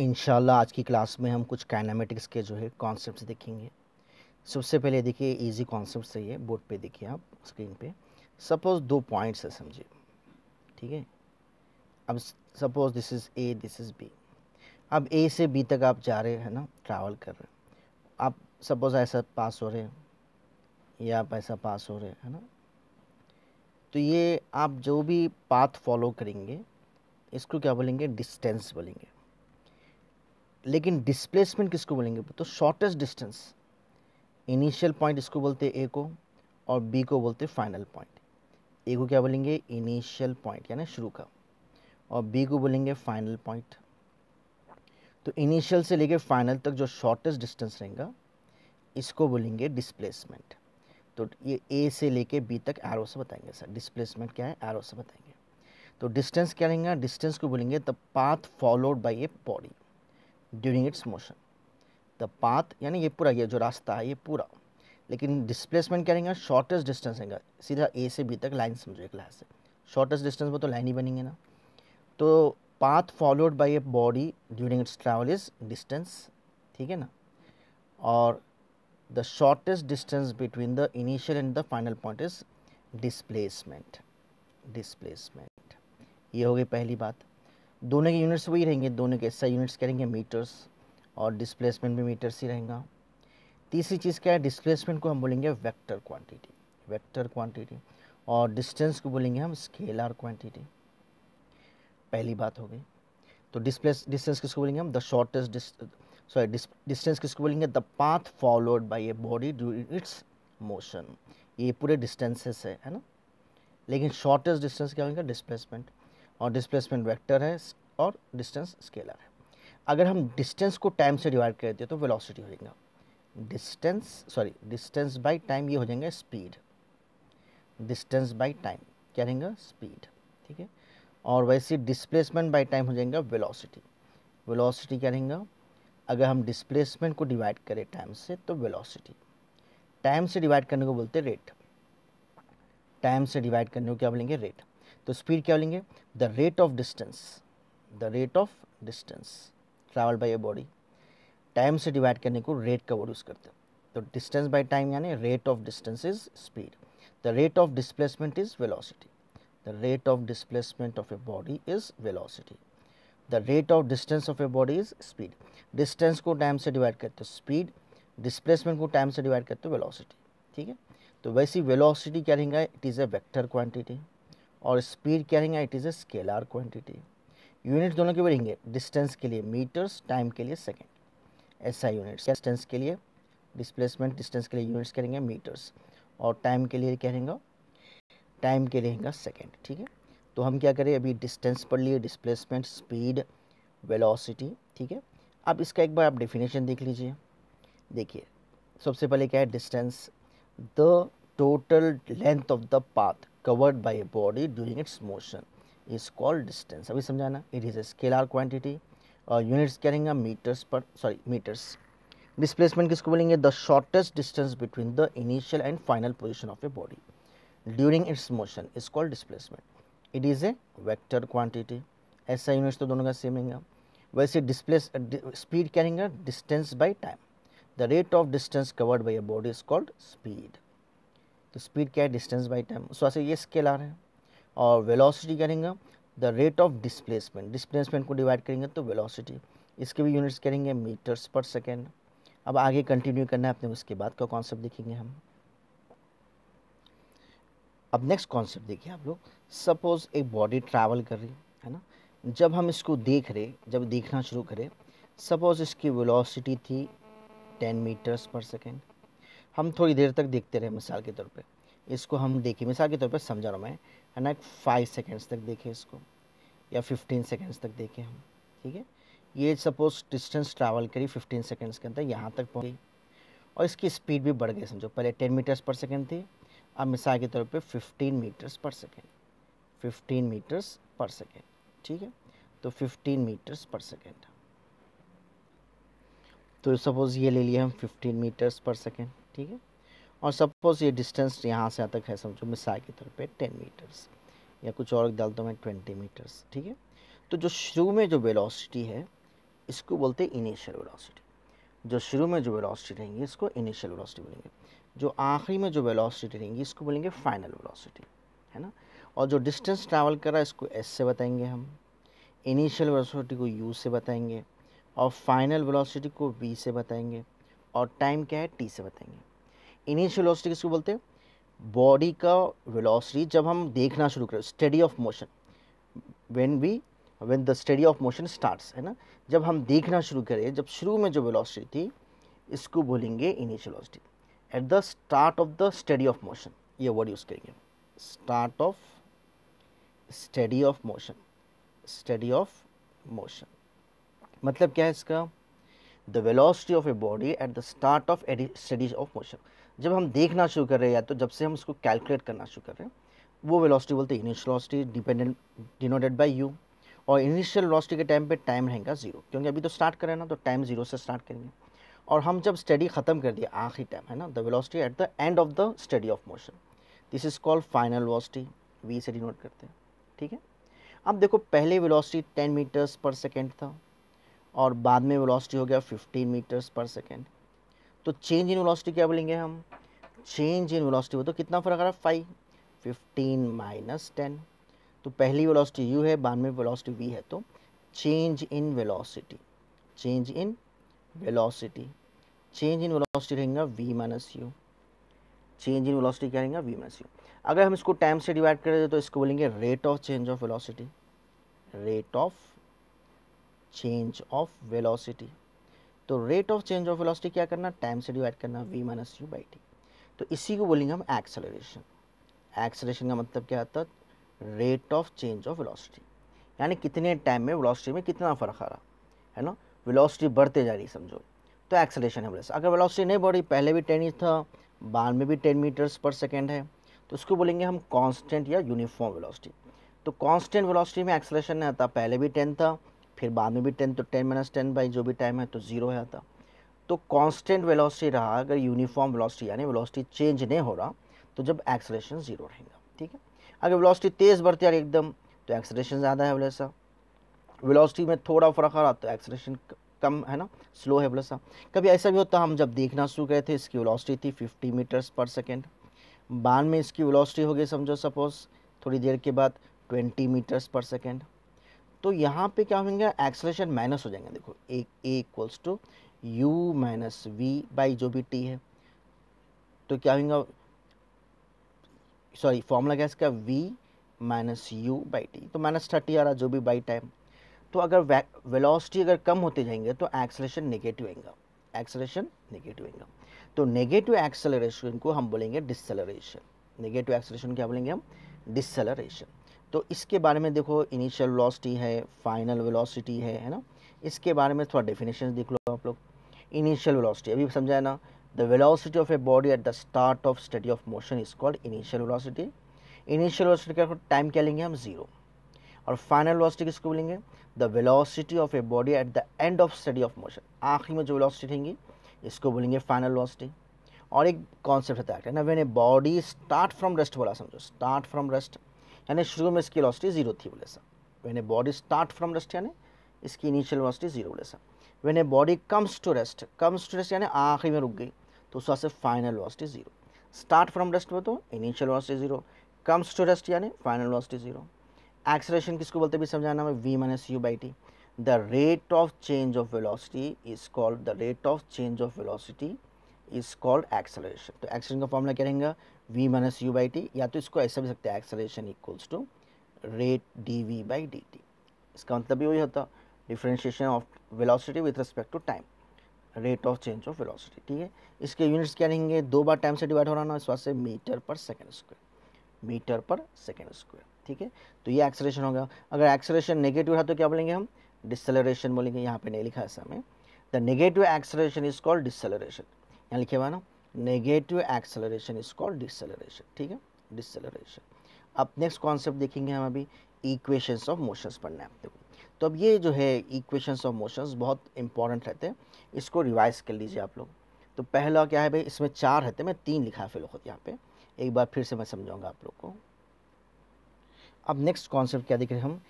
इन आज की क्लास में हम कुछ काइनामेटिक्स के जो है कॉन्सेप्ट देखेंगे सबसे पहले देखिए इजी कॉन्सेप्ट है ये बोर्ड पे देखिए आप स्क्रीन पे सपोज दो पॉइंट्स है समझिए ठीक है अब suppose this is A this is B अब ए से बी तक आप जा रहे हैं ना ट्रैवल कर रहे हैं आप सपोज़ ऐसा पास हो रहे हैं या आप ऐसा पास हो रहे हैं है ना तो ये आप जो भी पाथ फॉलो करेंगे इसको क्या बोलेंगे डिस्टेंस बोलेंगे लेकिन डिस्प्लेसमेंट किसको बोलेंगे तो शॉर्टेस्ट डिस्टेंस इनिशियल पॉइंट इसको बोलते ए को और बी को बोलते फाइनल पॉइंट ए को क्या बोलेंगे इनिशियल पॉइंट यानी शुरू का और बी को बोलेंगे फाइनल पॉइंट तो इनिशियल से लेके फाइनल तक जो शॉर्टेस्ट डिस्टेंस रहेगा इसको बोलेंगे डिस्प्लेसमेंट तो ये ए से लेके बी तक एरो से बताएंगे सर डिस्प्लेसमेंट क्या है एरो से बताएंगे तो डिस्टेंस क्या रहेगा डिस्टेंस को बोलेंगे the path followed by a body during its motion the path यानी ये पूरा ये जो रास्ता है ये पूरा लेकिन डिस्प्लेसमेंट क्या रहेगा शॉर्टेस्ट डिस्टेंस रहेगा सीधा ए से बी तक लाइन समझो एक लाइन से शॉर्टेस्ट डिस्टेंस में तो लाइन ही बनेंगे ना तो path followed by a body during its travel is distance ठीक है ना और the shortest distance between the initial and the final point is displacement displacement ये हो गई पहली बात दोनों के यूनिट्स वही रहेंगे दोनों के सही यूनिट्स करेंगे मीटर्स और डिस्प्लेसमेंट भी मीटर्स ही रहेगा तीसरी चीज़ क्या है डिस्प्लेसमेंट को हम बोलेंगे वेक्टर क्वांटिटी वेक्टर क्वांटिटी और डिस्टेंस को बोलेंगे हम स्केलर क्वांटिटी पहली बात हो गई तो डिस्प्लेस डिस्टेंस किसको बोलेंगे हम द शॉर्टेस्ट सॉरी डिस्टेंस किसको बोलेंगे the path followed by a body during its motion ये पूरे डिस्टेंसेस है है ना लेकिन शॉर्टेस्ट डिस्टेंस क्या होगा डिस्प्लेसमेंट और डिस्प्लेसमेंट वेक्टर है और डिस्टेंस स्केलर है अगर हम डिस्टेंस को टाइम से डिवाइड कर देते तो वेलोसिटी हो जाएगा distance sorry distance by time ये हो जाएंगे स्पीड डिस्टेंस बाय टाइम क्या रहेंगे स्पीड ठीक है और वैसे डिस्प्लेसमेंट बाय टाइम हो जाएगा वेलोसिटी वेलोसिटी क्या रहेंगे अगर हम डिस्प्लेसमेंट को डिवाइड करें टाइम से तो वेलोसिटी टाइम से डिवाइड करने को बोलते रेट टाइम से डिवाइड करने को क्या बोलेंगे रेट तो स्पीड क्या लेंगे the rate of distance the rate of distance travel by a body time से डिवाइड करने को रेट का वर्ड यूज़ करते हो तो डिस्टेंस बाई टाइम यानी rate of distance is speed the rate of displacement is velocity the rate of displacement of a body is velocity the rate of distance of a body is speed distance को time से divide करते हो speed displacement को time से divide करते हो velocity ठीक है तो वैसी वेलोसिटी क्या रहेंगे it is a vector quantity और स्पीड क्या रहेंगे it is a scalar quantity units दोनों के बढ़ेंगे डिस्टेंस के लिए मीटर्स टाइम के लिए सेकेंड ऐसा यूनिट्स डिस्टेंस के लिए डिस्प्लेसमेंट डिस्टेंस के लिए यूनिट्स कहेंगे रहेंगे मीटर्स और टाइम के लिए क्या रहेंगे टाइम के लिए सेकेंड ठीक है तो हम क्या करें अभी डिस्टेंस पढ़ लिए डिस्प्लेसमेंट स्पीड वेलोसिटी ठीक है अब इसका एक बार आप डेफिनेशन देख लीजिए देखिए सबसे पहले क्या है distance the total length of the path covered by a body during its motion is called distance. अभी समझाना it is a scalar quantity और units carrying a meters per sorry meters. Displacement किसको बोलेंगे the shortest distance between the initial and final position of a body during its motion is called displacement. It is a vector quantity. SI units तो दोनों का same रहेगा वैसे displace speed carrying a distance by time. The rate of distance covered by a body is called speed. तो speed क्या है distance by time उस वास्तव ये स्केल आ रहे हैं और वेलोसिटी करेंगे the rate of displacement displacement को डिवाइड करेंगे तो वेलोसिटी इसके भी यूनिट्स करेंगे मीटर्स पर सेकेंड अब आगे कंटिन्यू करना है अपने उसके बाद का कॉन्सेप्ट देखेंगे हम अब नेक्स्ट कॉन्सेप्ट देखिए आप लोग सपोज़ एक बॉडी ट्रैवल कर रही है ना जब हम इसको देख रहे जब देखना शुरू करें सपोज़ इसकी वेलोसिटी थी टेन मीटर्स पर सेकेंड हम थोड़ी देर तक देखते रहे मिसाल के तौर पर इसको हम देखें मिसाल के तौर पर समझा रहा हूँ मैं है ना फाइव सेकेंड्स तक देखें इसको या फिफ्टीन सेकेंड्स तक देखें हम ठीक है ये सपोज डिस्टेंस ट्रैवल करी फिफ्टीन सेकेंड्स के अंदर यहाँ तक पहुँच गई और इसकी स्पीड भी बढ़ गई समझो पहले टेन मीटर्स पर सेकेंड थी अब मिसाल के तौर पर fifteen metres per second fifteen metres per second ठीक है तो फिफ्टीन मीटर्स पर सेकेंड तो सपोज़ ये ले लिया हम फिफ्टीन मीटर्स पर सेकेंड ठीक है और सपोज ये डिस्टेंस यहाँ से तक है समझो मिसाल की तरफ पे टेन मीटर्स या कुछ और डाल दो मैं ट्वेंटी मीटर्स ठीक है तो जो शुरू में जो वेलोसिटी है इसको बोलते हैं इनिशियल वेलोसिटी जो शुरू में जो वेलोसिटी रहेंगी इसको इनिशियल वेलोसिटी बोलेंगे जो आखिरी में जो वेलोसिटी रहेंगी इसको बोलेंगे फाइनल वेलोसिटी है ना और जो डिस्टेंस ट्रैवल है इसको एस से बताएंगे हम इनिशियल वेलोसिटी को यू से बताएंगे और फाइनल वेलोसिटी को वी से बताएंगे और टाइम क्या है टी से बताएंगे इनिशियल वेलोसिटी किसको बोलते हैं बॉडी का वेलोसिटी जब हम देखना शुरू करें study of motion when we when the study of motion starts है ना जब हम देखना शुरू करें जब शुरू में जो वेलोसिटी थी इसको बोलेंगे initial velocity at the start of the study of motion ये वर्ड यूज़ करेंगे start of study of motion study of motion मतलब क्या है इसका the velocity of a body at the start of एडी स्टडीज ऑफ मोशन जब हम देखना शुरू कर रहे हैं या तो जब से हम उसको कैलकुलेट करना शुरू कर रहे हैं वो वेलोसिटी बोलते हैं initial velocity dependent denoted by u और इनिशियल वेलोसिटी के टाइम पे टाइम रहेगा जीरो क्योंकि अभी तो स्टार्ट करें ना तो टाइम जीरो से स्टार्ट करेंगे और हम जब स्टडी ख़त्म कर दिया आखिरी टाइम है ना the velocity at the end of the study of motion this is called final velocity v से डिनोट करते हैं ठीक है अब देखो पहले वेलोसिटी 10 मीटर्स पर सेकेंड था और बाद में वेलोसिटी हो गया 15 मीटर्स पर सेकेंड तो चेंज इन वेलोसिटी क्या बोलेंगे हम चेंज इन वेलोसिटी वो तो कितना फ़र्क आ रहा है फाइव फिफ्टीन माइनस टेन तो पहली वेलोसिटी यू है बाद में वेलोसिटी वी है तो change in velocity change in velocity change in velocity रहेगा v minus u change in velocity क्या रहेंगे वी माइनस यू अगर हम इसको टाइम से डिवाइड करें तो इसको बोलेंगे rate of change of velocity rate of change of velocity तो rate of change of velocity क्या करना टाइम से डिवाइड करना v minus u by t तो इसी को बोलेंगे हम एक्सेलरेशन एक्सेलरेशन का मतलब क्या आता है rate of change of velocity यानी कितने टाइम में वेलोसिटी में कितना फ़र्क आ रहा है ना वेलोसिटी बढ़ते जा रही समझो तो एक्सेलेशन है बोले अगर वेलोसिटी नहीं बढ़ी पहले भी टेन इंच था बाद में भी टेन मीटर्स पर सेकेंड है तो उसको बोलेंगे हम कॉन्स्टेंट या यूनिफॉर्म वेलोसिटी तो कॉन्स्टेंट वेलोसिटी में एक्सेलेशन नहीं आता पहले भी टेन था फिर बाद में भी टेन तो टेन माइनस टेन बाई जो भी टाइम है तो ज़ीरो है आता तो कांस्टेंट वेलोसिटी रहा अगर यूनिफॉर्म वेलोसिटी यानी वेलोसिटी चेंज नहीं हो रहा तो जब एक्सलेशन ज़ीरो रहेगा ठीक है अगर वेलोसिटी तेज़ बढ़ती आ रही एकदम तो एक्सलेशन ज़्यादा है वैसा वेलोसिटी में थोड़ा फर्क आ रहा तो एक्सलेशन कम है ना स्लो है वैसा कभी ऐसा भी होता हम जब देखना शुरू करे थे इसकी वेलोसिटी थी फिफ्टी मीटर्स पर सेकेंड बाद में इसकी वेलोसिटी हो गई समझो सपोज़ थोड़ी देर के बाद ट्वेंटी मीटर्स पर सेकेंड तो यहाँ पे क्या होंगे एक्सलेशन माइनस हो जाएंगे देखो a equals to u minus v by जो भी टी है तो क्या होंगे सॉरी फॉर्मूला क्या इसका v minus u by t तो माइनस थर्टी आ रहा जो भी बाई टाइम तो अगर वेलोसिटी अगर कम होते जाएंगे तो एक्सलेशन नेगेटिव आएगा एक्सलेशन नेगेटिव आएगा तो नेगेटिव एक्सेलरेशन को हम बोलेंगे डिसलरेशन नेगेटिव एक्सलेशन क्या बोलेंगे हम डिसलरेशन तो इसके बारे में देखो इनिशियल वेलोसिटी है फाइनल वेलोसिटी है है ना इसके बारे में थोड़ा डेफिनेशन देख लो आप लोग इनिशियल वेलोसिटी अभी समझा है ना the velocity of a body at the start of study of motion is called initial velocity initial velocity का टाइम क्या लेंगे हम ज़ीरो और फाइनल वेलोसिटी किसको बोलेंगे the velocity of a body at the end of study of motion आखिरी में जो वेलोसिटी रहेंगी इसको बोलेंगे फाइनल वेलोसिटी और एक कॉन्सेप्ट होता है ना when a body start from rest बोला समझो स्टार्ट फ्रॉम रेस्ट यानी शुरू में इसकी वेलोसिटी जीरो थी बोले सा when a body start from rest यानी इसकी इनिशियल वेलोसिटी जीरो बोले सा when a body comes to rest comes to rest यानी आखिरी में रुक गई तो उसका से final velocity zero start from rest में तो initial velocity zero comes to rest यानी फाइनल वेलोसिटी जीरो एक्सलेशन किसको बोलते भी समझाना हमें v minus u by t the rate of change of velocity is called the rate of change of velocity is called acceleration तो acceleration का formula क्या रहेगा v minus u by t या तो इसको ऐसा भी सकते हैं acceleration equals to rate d v by d t इसका मतलब भी वही होता differentiation of velocity with respect to time rate of change of velocity ठीक है इसके यूनिट्स क्या रहेंगे दो बार टाइम से डिवाइड हो रहा ना इस बात से metre per second square metre per second square ठीक है तो ये एक्सलेशन होगा अगर एक्सलेशन नेगेटिव रहा तो क्या बोलेंगे हम डिसलरेशन बोलेंगे यहाँ पे नहीं लिखा है ऐसा हमें the negative acceleration is called deceleration यहाँ लिखे हुआ ना negative acceleration is called deceleration ठीक है डिसलरेशन अब नेक्स्ट कॉन्सेप्ट देखेंगे हम अभी इक्वेशंस ऑफ मोशंस पढ़ना है तो अब ये जो है इक्वेशंस ऑफ मोशंस बहुत इंपॉर्टेंट रहते हैं इसको रिवाइज कर लीजिए आप लोग तो पहला क्या है भाई इसमें चार रहते हैं मैं तीन लिखा है खुद यहाँ पे एक बार फिर से मैं समझाऊंगा आप लोग को अब नेक्स्ट कॉन्सेप्ट क्या देख रहे हैं हम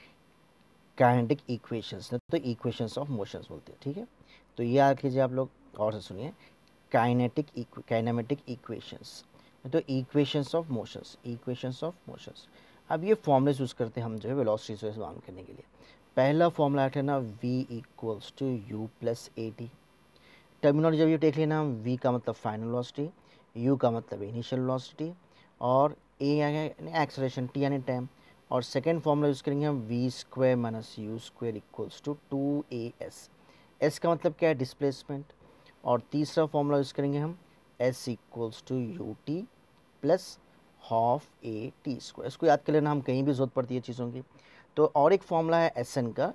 कैंडिक इक्वेशंस तो इक्वेशंस ऑफ मोशंस बोलते हैं ठीक है तो ये याद कीजिए आप लोग और से सुनिए काइनेटिक काइनामेटिक इक्वेशंस तो equations of motions equations of motions अब ये फॉर्मूलेज यूज़ करते हैं हम जो है वेलोसिटी से मालूम करने के लिए पहला फॉर्मूला है ना v equals to u plus a t terminology जब ये देख लेना v का मतलब फाइनल वेलोसिटी u का मतलब इनिशियल वेलोसिटी और यानी एक्सलेशन टी यानी टाइम और सेकेंड फॉर्मूला यूज़ करेंगे हम v square minus u square equals to two a s s का मतलब क्या है डिस्प्लेसमेंट और तीसरा फॉर्मूला यूज़ करेंगे हम s equals to u t plus half a t square इसको याद कर लेना हम कहीं भी जरूरत पड़ती है चीज़ों की तो और एक फॉर्मूला है एस एन का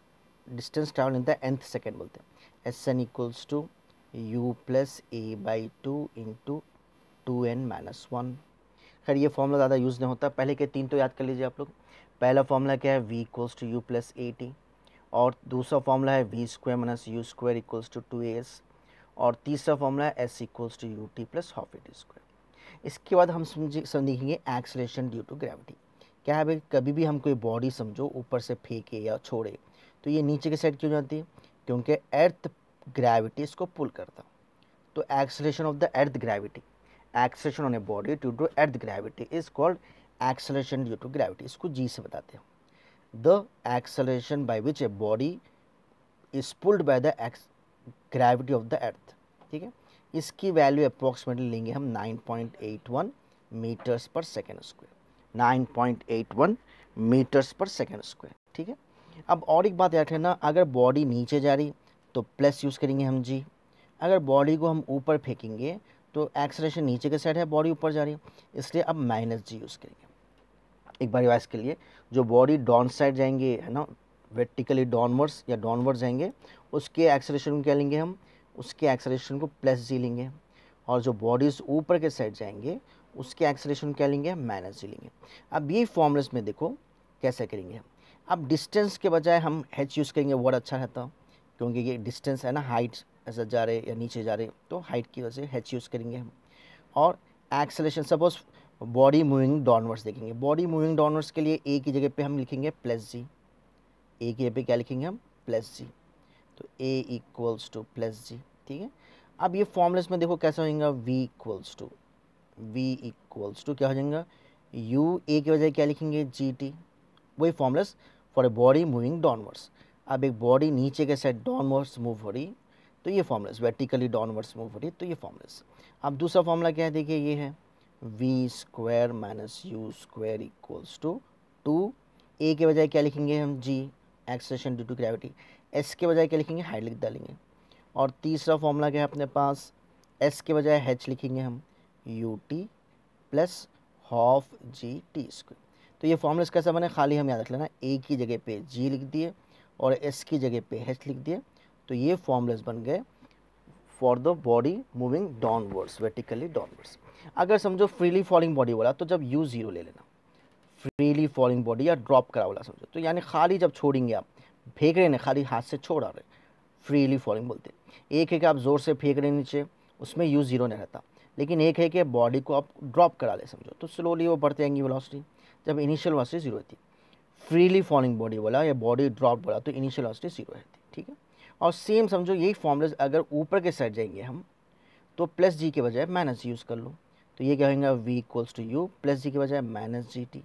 डिस्टेंस ट्रैवल इन है एंथ सेकेंड बोलते हैं s n equals to u plus a by two in two n minus one खैर ये फॉर्मूला ज़्यादा यूज़ नहीं होता पहले के तीन तो याद कर लीजिए आप लोग पहला फॉर्मूला क्या है v equals to u plus a t और दूसरा फॉर्मूला है v square minus u square equals to two s और तीसरा फॉर्मूला है s equals to u t plus half t square इसके बाद हम समझेंगे एक्सलेशन ड्यू टू ग्रेविटी क्या है भाई कभी भी हम कोई बॉडी समझो ऊपर से फेंके या छोड़े तो ये नीचे के साइड क्यों जाती है क्योंकि अर्थ ग्रेविटी इसको पुल करता तो acceleration of the earth gravity acceleration on a body due to earth gravity is called acceleration due to gravity इसको जी से बताते हैं the acceleration by which a body is pulled by the gravity of the earth ठीक है इसकी value approximately लेंगे हम 9.81 metres per second square 9.81 metres per second square ठीक है अब और एक बात याद रखना अगर बॉडी नीचे जा रही तो प्लस यूज़ करेंगे हम जी अगर बॉडी को हम ऊपर फेंकेंगे तो एक्सलेशन नीचे के साइड है बॉडी ऊपर जा रही है इसलिए अब माइनस जी यूज़ करेंगे एक बार रिवाइज के लिए जो बॉडी डाउन साइड जाएंगे है ना वर्टिकली डाउनवर्ड्स या डाउनवर्ड्स जाएंगे उसके एक्सलेशन को क्या लेंगे हम उसके एक्सलेशन को प्लस जी लेंगे और जो बॉडीज़ ऊपर के साइड जाएंगे उसके एक्सलेशन क्या लेंगे माइनस जी लेंगे अब ये फॉर्मुलस में देखो कैसे करेंगे अब डिस्टेंस के बजाय हम हेच यूज़ करेंगे वर्ड अच्छा रहता क्योंकि ये डिस्टेंस है ना हाइट ऐसा जा रहे या नीचे जा रहे तो हाइट की वजह से हेच यूज़ करेंगे हम और acceleration suppose body moving downwards देखेंगे बॉडी मूविंग डाउनवर्ड्स के लिए ए की जगह पे हम लिखेंगे प्लस जी ए की पे क्या लिखेंगे हम प्लस जी तो a equals to plus g ठीक है अब ये फॉर्मुलस में देखो कैसा होगा v equals to v equals to क्या हो जाएगा यू ए के बजाय क्या लिखेंगे जी टी वही formulas for a body moving downwards अब एक बॉडी नीचे के साइड डाउनवर्ड्स मूव हो रही तो ये फॉर्मुलस वर्टिकली डाउनवर्ड्स मूव हो रही तो ये फॉर्मुलस अब दूसरा फॉर्मूला क्या है देखिए ये है v square minus u square equals to two a के बजाय क्या लिखेंगे हम g acceleration due to gravity s के बजाय क्या लिखेंगे हाइट लिख डालेंगे और तीसरा फॉर्मूला क्या है अपने पास एस के बजाय हैच लिखेंगे हम u t plus half g t square तो ये फॉर्मूला इसका बने खाली हम याद रख लेना ए की जगह पे जी लिख दिए और एस की जगह पे हैच लिख दिए तो ये फॉर्मूलाज बन गए for the body moving downwards vertically downwards अगर समझो फ्रीली फॉलिंग बॉडी वाला तो जब यू ज़ीरो ले लेना फ्रीली फॉलिंग बॉडी या ड्रॉप करा वाला समझो तो यानी खाली जब छोड़ेंगे आप फेंक रहे ना खाली हाथ से छोड़ आ रहे फ्रीली फॉलिंग बोलते एक है कि आप ज़ोर से फेंक रहे नीचे उसमें यू ज़ीरो नहीं रहता लेकिन एक है कि बॉडी को आप ड्रॉप करा ले समझो तो स्लोली वो बढ़ते आएंगी वेलोसिटी जब इनिशियल वेलोसिटी ज़ीरो रहती फ्रीली फॉलिंग बॉडी वाला या बॉडी ड्रॉप बोला तो इनिशियल वेलोसिटी ज़ीरो रहती ठीक है और सेम समझो यही फॉर्मूलेज अगर ऊपर के साइड जाएंगे हम तो प्लस जी के बजाय माइनस जी यूज़ कर लो तो ये क्या होगा v equals to u plus g के बजाय माइनस जी टी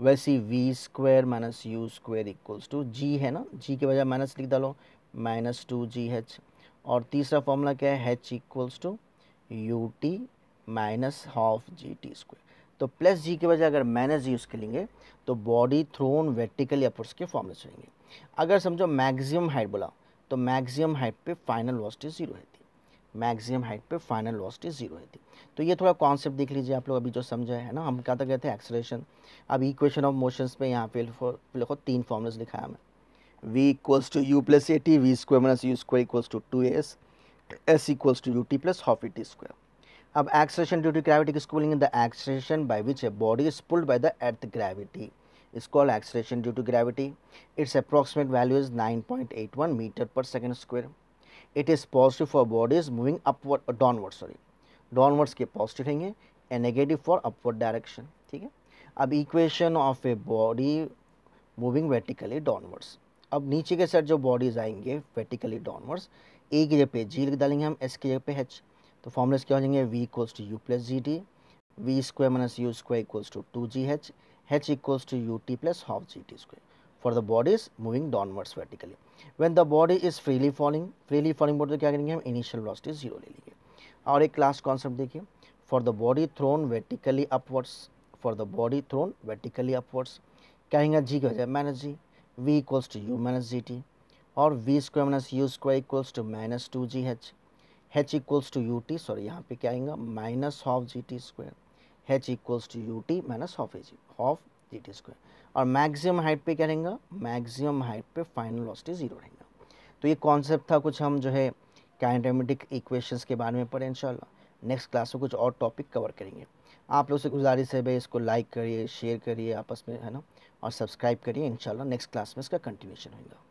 वैसी v square minus u square equals to g है ना जी के बजाय माइनस लिख डालो माइनस टू जी एच और तीसरा फॉर्मूला क्या है h equals to u t minus half g t square तो प्लस जी के बजाय अगर माइनस जी उसके लेंगे तो बॉडी थ्रोन वर्टिकली अपवर्ड्स के फॉर्मूले चलेंगे अगर समझो मैक्सिमम हाइट बोला तो मैक्सिमम हाइट पे फाइनल वॉस्टेज जीरो रहती है मैक्सिमम हाइट पे फाइनल वेलोसिटी जीरो रहती तो ये थोड़ा कॉन्सेप्ट देख लीजिए आप लोग अभी जो समझा है ना हम क्या तक गए थे एक्सलेशन अब इक्वेशन ऑफ मोशंस पे यहाँ पे लिखो तीन फॉर्मुलस लिखा है हमें v equals to u plus a t v square minus u square equals to two s s equals to u t plus half e t square अब एक्सलेशन ड्यू टू ग्रेविटी किसको बोलेंगे the acceleration by which a body is pulled by the earth gravity due to gravity its to value is nine point eight one metre per second square it is positive for bodies moving upward downward sorry downwards के positive रहेंगे and negative for upward direction ठीक है अब equation of a body moving vertically downwards अब नीचे के side जो bodies आएंगे वर्टिकली डाउनवर्ड्स ए की जगह पे जी लिख डालेंगे हम एस की जगह पे एच तो फॉर्मूलेस क्या हो जाएंगे v equals to u plus g t v square minus u square equals to two g h h equals to u t plus half g t square for the bodies moving downwards vertically. When the body is freely falling, freely falling body तो क्या करेंगे हम initial velocity zero ले लेंगे और एक last concept देखिए for the body thrown vertically upwards for the body thrown vertically upwards क्या आएगा g क्या हो minus g v equals to u minus g t और v square minus u square equals to minus 2 g h h equals to u t sorry यहाँ पे क्या आएगा minus half g t square h equals to u t minus half a g half g t square और maximum height पे क्या रहेगा maximum height पे final velocity zero रहेगा तो ये कॉन्सेप्ट था कुछ हम जो है काइनेटिक इक्वेशंस के बारे में पढ़े इंशाल्लाह नेक्स्ट क्लास में कुछ और टॉपिक कवर करेंगे आप लोग से गुजारिश है भाई इसको लाइक करिए शेयर करिए आपस में है ना और सब्सक्राइब करिए इंशाल्लाह नेक्स्ट क्लास में इसका कंटिन्यूशन होगा